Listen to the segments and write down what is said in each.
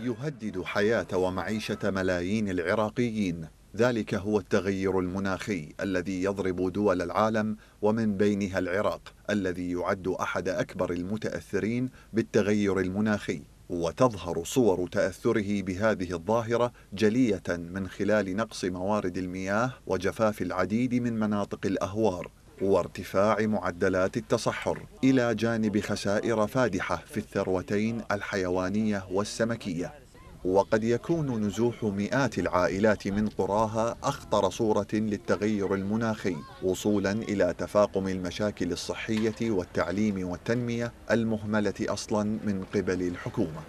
يهدد حياة ومعيشة ملايين العراقيين ذلك هو التغير المناخي الذي يضرب دول العالم ومن بينها العراق الذي يعد أحد أكبر المتأثرين بالتغير المناخي وتظهر صور تأثره بهذه الظاهرة جلية من خلال نقص موارد المياه وجفاف العديد من مناطق الأهوار وارتفاع معدلات التصحر إلى جانب خسائر فادحة في الثروتين الحيوانية والسمكية وقد يكون نزوح مئات العائلات من قراها أخطر صورة للتغير المناخي وصولا إلى تفاقم المشاكل الصحية والتعليم والتنمية المهملة أصلا من قبل الحكومة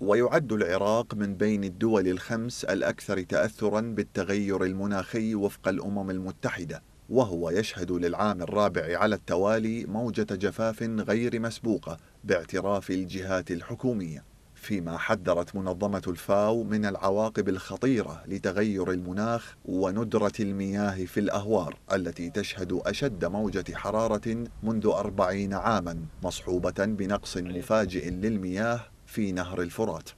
ويعد العراق من بين الدول الخمس الأكثر تأثرا بالتغير المناخي وفق الأمم المتحدة وهو يشهد للعام الرابع على التوالي موجة جفاف غير مسبوقة باعتراف الجهات الحكومية فيما حذرت منظمة الفاو من العواقب الخطيرة لتغير المناخ وندرة المياه في الأهوار التي تشهد أشد موجة حرارة منذ أربعين عاما مصحوبة بنقص مفاجئ للمياه في نهر الفرات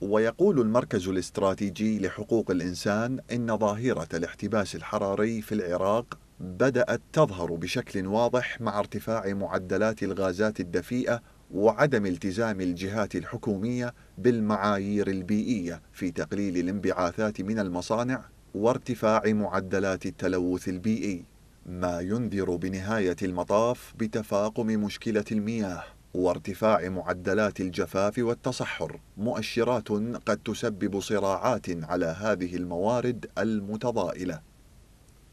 ويقول المركز الاستراتيجي لحقوق الإنسان إن ظاهرة الاحتباس الحراري في العراق بدأت تظهر بشكل واضح مع ارتفاع معدلات الغازات الدفيئة وعدم التزام الجهات الحكومية بالمعايير البيئية في تقليل الانبعاثات من المصانع وارتفاع معدلات التلوث البيئي ما ينذر بنهاية المطاف بتفاقم مشكلة المياه وارتفاع معدلات الجفاف والتصحر مؤشرات قد تسبب صراعات على هذه الموارد المتضائله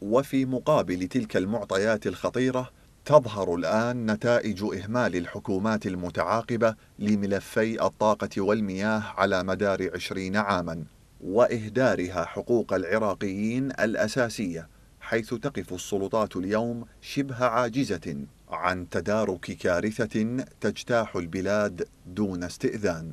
وفي مقابل تلك المعطيات الخطيره تظهر الان نتائج اهمال الحكومات المتعاقبه لملفي الطاقه والمياه على مدار عشرين عاما واهدارها حقوق العراقيين الاساسيه حيث تقف السلطات اليوم شبه عاجزه عن تدارك كارثة تجتاح البلاد دون استئذان